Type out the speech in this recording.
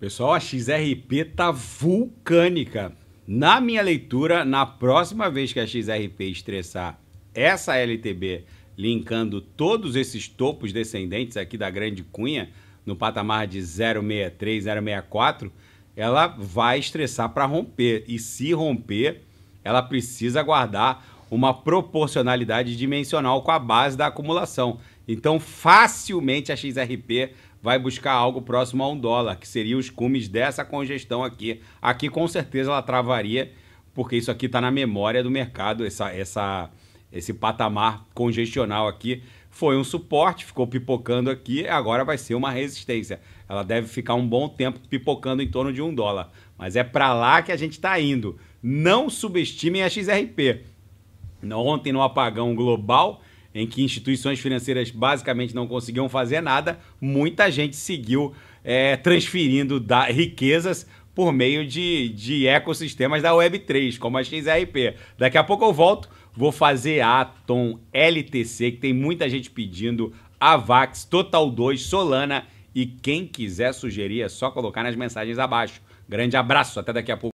Pessoal, a XRP tá vulcânica. Na minha leitura, na próxima vez que a XRP estressar essa LTB, linkando todos esses topos descendentes aqui da grande cunha, no patamar de 063, 064, ela vai estressar para romper. E se romper, ela precisa guardar uma proporcionalidade dimensional com a base da acumulação. Então, facilmente a XRP vai buscar algo próximo a um dólar, que seria os cumes dessa congestão aqui. Aqui, com certeza, ela travaria, porque isso aqui está na memória do mercado, essa, essa, esse patamar congestional aqui. Foi um suporte, ficou pipocando aqui, agora vai ser uma resistência. Ela deve ficar um bom tempo pipocando em torno de um dólar. Mas é para lá que a gente está indo. Não subestimem a XRP. Ontem, no apagão global, em que instituições financeiras basicamente não conseguiam fazer nada, muita gente seguiu é, transferindo da, riquezas por meio de, de ecossistemas da Web3, como a XRP. Daqui a pouco eu volto, vou fazer Atom, LTC, que tem muita gente pedindo, Avax, Total 2, Solana, e quem quiser sugerir é só colocar nas mensagens abaixo. Grande abraço, até daqui a pouco.